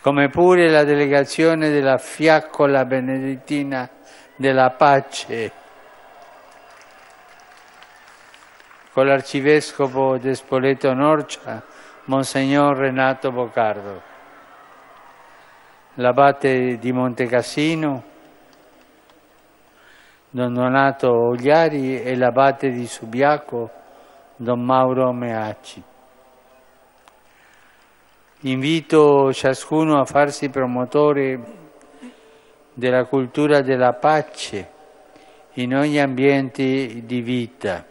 come pure la delegazione della fiaccola benedettina della pace con l'arcivescovo d'Espoleto Norcia, Monsignor Renato Boccardo, l'abate di Montecassino, Don Donato Ogliari e l'abate di Subiaco, Don Mauro Meacci. Invito ciascuno a farsi promotore della cultura della pace in ogni ambiente di vita.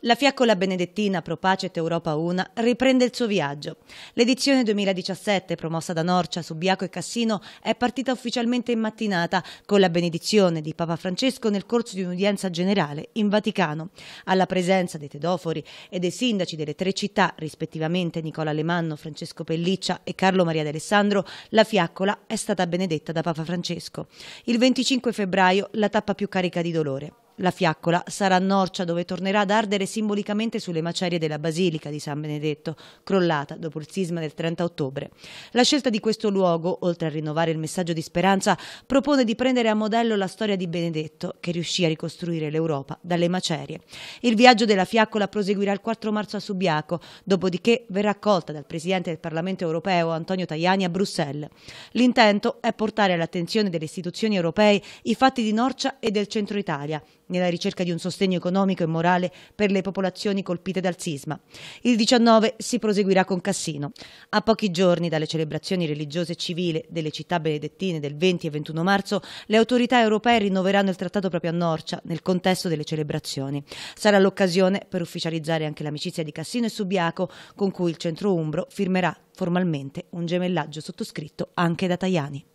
La fiaccola benedettina Pro Propacet Europa 1 riprende il suo viaggio. L'edizione 2017, promossa da Norcia, Subiaco e Cassino, è partita ufficialmente in mattinata con la benedizione di Papa Francesco nel corso di un'udienza generale in Vaticano. Alla presenza dei tedofori e dei sindaci delle tre città, rispettivamente Nicola Alemanno, Francesco Pelliccia e Carlo Maria d'Alessandro, la fiaccola è stata benedetta da Papa Francesco. Il 25 febbraio la tappa più carica di dolore. La fiaccola sarà a Norcia dove tornerà ad ardere simbolicamente sulle macerie della Basilica di San Benedetto, crollata dopo il sisma del 30 ottobre. La scelta di questo luogo, oltre a rinnovare il messaggio di speranza, propone di prendere a modello la storia di Benedetto, che riuscì a ricostruire l'Europa dalle macerie. Il viaggio della fiaccola proseguirà il 4 marzo a Subiaco, dopodiché verrà accolta dal Presidente del Parlamento europeo Antonio Tajani a Bruxelles. L'intento è portare all'attenzione delle istituzioni europee i fatti di Norcia e del centro Italia nella ricerca di un sostegno economico e morale per le popolazioni colpite dal sisma. Il 19 si proseguirà con Cassino. A pochi giorni dalle celebrazioni religiose e civili delle città benedettine del 20 e 21 marzo, le autorità europee rinnoveranno il trattato proprio a Norcia nel contesto delle celebrazioni. Sarà l'occasione per ufficializzare anche l'amicizia di Cassino e Subiaco, con cui il centro umbro firmerà formalmente un gemellaggio sottoscritto anche da Tajani.